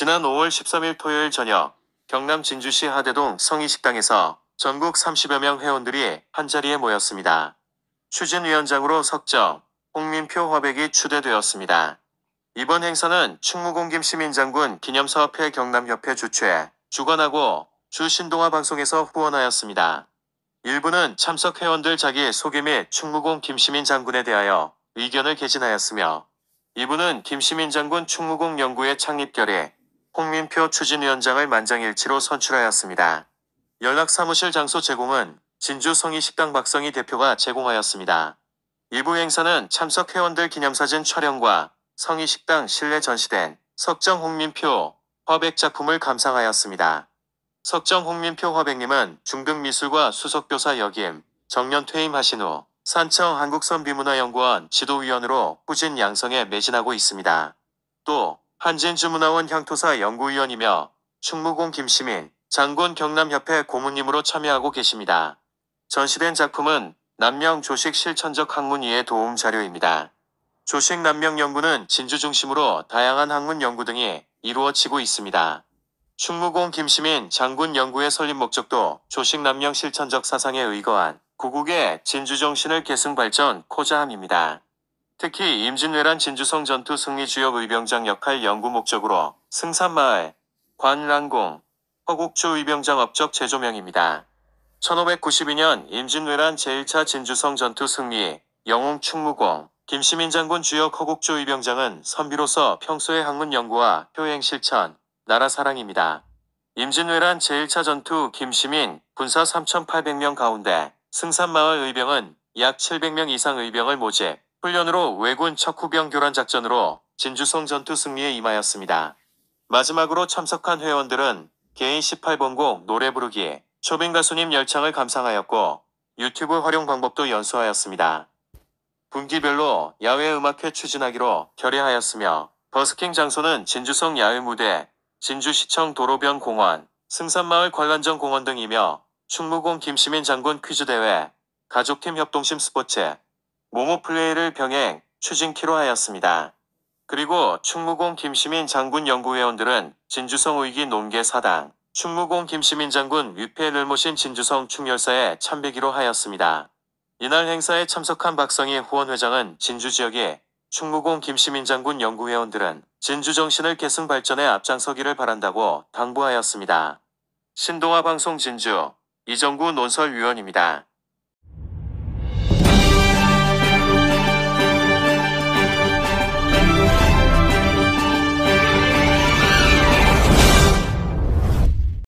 지난 5월 13일 토요일 저녁 경남 진주시 하대동 성희식당에서 전국 30여 명 회원들이 한자리에 모였습니다. 추진위원장으로 석정, 홍민표 화백이 추대되었습니다. 이번 행사는 충무공김 시민장군 기념사업회 경남협회 주최, 주관하고 주신동화 방송에서 후원하였습니다. 일부는 참석 회원들 자기 소개 및 충무공 김시민 장군에 대하여 의견을 개진하였으며 이분은 김시민 장군 충무공 연구회 창립 결의 홍민표 추진위원장을 만장일치로 선출하였습니다. 연락사무실 장소 제공은 진주성의 식당 박성희 대표가 제공하였습니다. 일부 행사는 참석 회원들 기념사진 촬영과 성희 식당 실내 전시된 석정 홍민표 화백 작품을 감상하였습니다. 석정 홍민표 화백님은 중등미술과 수석교사 역임, 정년 퇴임하신 후 산청 한국선비문화연구원 지도위원으로 꾸준 양성에 매진하고 있습니다. 또 한진주문화원 향토사 연구위원이며 충무공 김시민, 장군 경남협회 고문님으로 참여하고 계십니다. 전시된 작품은 남명 조식 실천적 학문위의 도움 자료입니다. 조식 남명 연구는 진주 중심으로 다양한 학문 연구 등이 이루어지고 있습니다. 충무공 김시민 장군 연구의 설립 목적도 조식 남명 실천적 사상에 의거한 구국의 진주 정신을 계승 발전 코자함입니다. 특히 임진왜란 진주성 전투 승리 주역 의병장 역할 연구 목적으로 승산마을, 관랑공, 허국주 의병장 업적 제조명입니다 1592년 임진왜란 제1차 진주성 전투 승리, 영웅 충무공, 김시민 장군 주역 허국주 의병장은 선비로서 평소의 학문 연구와 효행 실천, 나라 사랑입니다. 임진왜란 제1차 전투 김시민 군사 3,800명 가운데 승산마을 의병은 약 700명 이상 의병을 모집, 훈련으로 외군 척후병 교란 작전으로 진주성 전투 승리에 임하였습니다. 마지막으로 참석한 회원들은 개인 18번곡 노래 부르기 초빙 가수님 열창을 감상하였고 유튜브 활용 방법도 연수하였습니다. 분기별로 야외 음악회 추진하기로 결의하였으며 버스킹 장소는 진주성 야외 무대, 진주시청 도로변 공원, 승산마을 관란전 공원 등이며 충무공 김시민 장군 퀴즈대회, 가족팀 협동심 스포츠, 모모 플레이를 병행, 추진키로 하였습니다. 그리고 충무공 김시민 장군 연구회원들은 진주성 의기 논계 사당, 충무공 김시민 장군 위패를 모신 진주성 충열사에 참배기로 하였습니다. 이날 행사에 참석한 박성희 후원회장은 진주 지역에 충무공 김시민 장군 연구회원들은 진주 정신을 계승 발전에 앞장서기를 바란다고 당부하였습니다. 신동아 방송 진주 이정구 논설위원입니다.